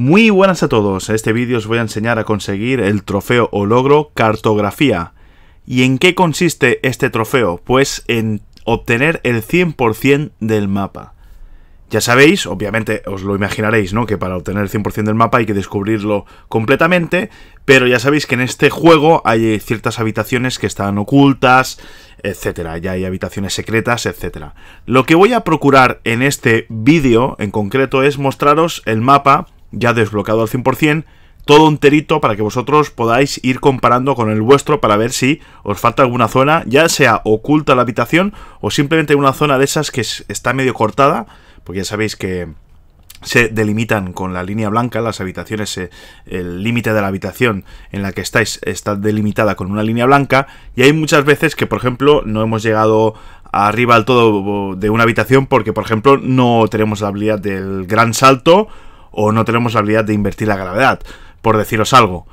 Muy buenas a todos, en este vídeo os voy a enseñar a conseguir el trofeo o logro cartografía. ¿Y en qué consiste este trofeo? Pues en obtener el 100% del mapa. Ya sabéis, obviamente os lo imaginaréis, ¿no? Que para obtener el 100% del mapa hay que descubrirlo completamente, pero ya sabéis que en este juego hay ciertas habitaciones que están ocultas, etcétera, ya hay habitaciones secretas, etcétera. Lo que voy a procurar en este vídeo en concreto es mostraros el mapa ya desbloqueado al 100%, todo enterito para que vosotros podáis ir comparando con el vuestro para ver si os falta alguna zona, ya sea oculta la habitación o simplemente una zona de esas que está medio cortada, porque ya sabéis que se delimitan con la línea blanca, las habitaciones, eh, el límite de la habitación en la que estáis está delimitada con una línea blanca y hay muchas veces que, por ejemplo, no hemos llegado arriba al todo de una habitación porque, por ejemplo, no tenemos la habilidad del gran salto o no tenemos la habilidad de invertir la gravedad, por deciros algo.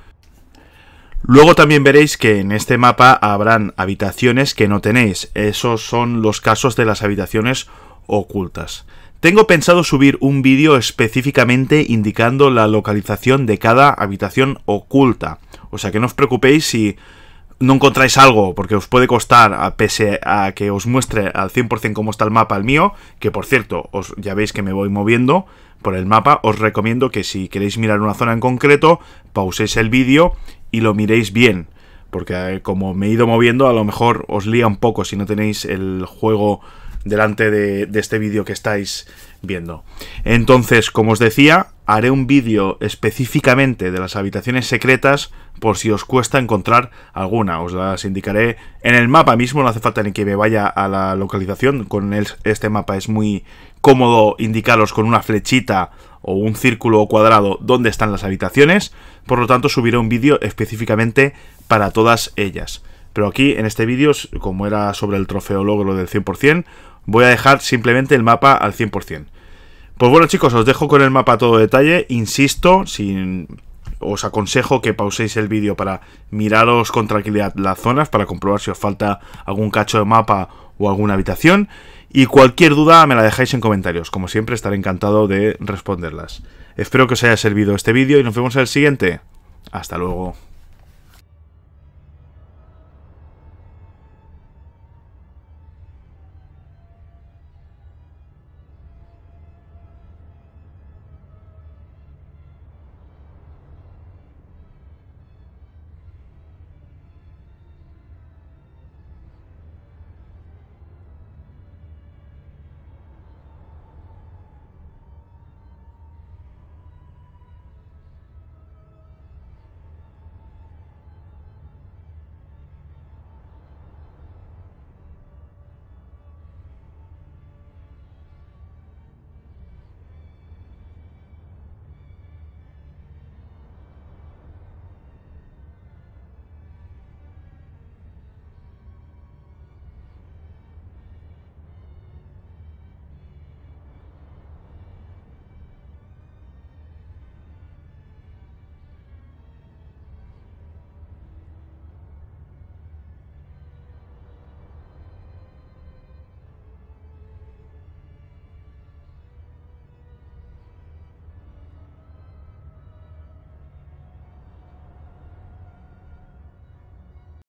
Luego también veréis que en este mapa habrán habitaciones que no tenéis. Esos son los casos de las habitaciones ocultas. Tengo pensado subir un vídeo específicamente indicando la localización de cada habitación oculta. O sea que no os preocupéis si no encontráis algo porque os puede costar, a, pese a que os muestre al 100% cómo está el mapa el mío, que por cierto, os, ya veis que me voy moviendo por el mapa, os recomiendo que si queréis mirar una zona en concreto, pauséis el vídeo y lo miréis bien. Porque eh, como me he ido moviendo, a lo mejor os lía un poco si no tenéis el juego delante de este vídeo que estáis viendo. Entonces, como os decía, haré un vídeo específicamente de las habitaciones secretas por si os cuesta encontrar alguna. Os las indicaré en el mapa mismo, no hace falta ni que me vaya a la localización. Con este mapa es muy cómodo indicaros con una flechita o un círculo o cuadrado dónde están las habitaciones. Por lo tanto, subiré un vídeo específicamente para todas ellas. Pero aquí, en este vídeo, como era sobre el trofeo logro del 100%, voy a dejar simplemente el mapa al 100%. Pues bueno chicos, os dejo con el mapa a todo detalle. Insisto, os aconsejo que pauséis el vídeo para miraros con tranquilidad las zonas, para comprobar si os falta algún cacho de mapa o alguna habitación. Y cualquier duda me la dejáis en comentarios. Como siempre, estaré encantado de responderlas. Espero que os haya servido este vídeo y nos vemos en el siguiente. Hasta luego.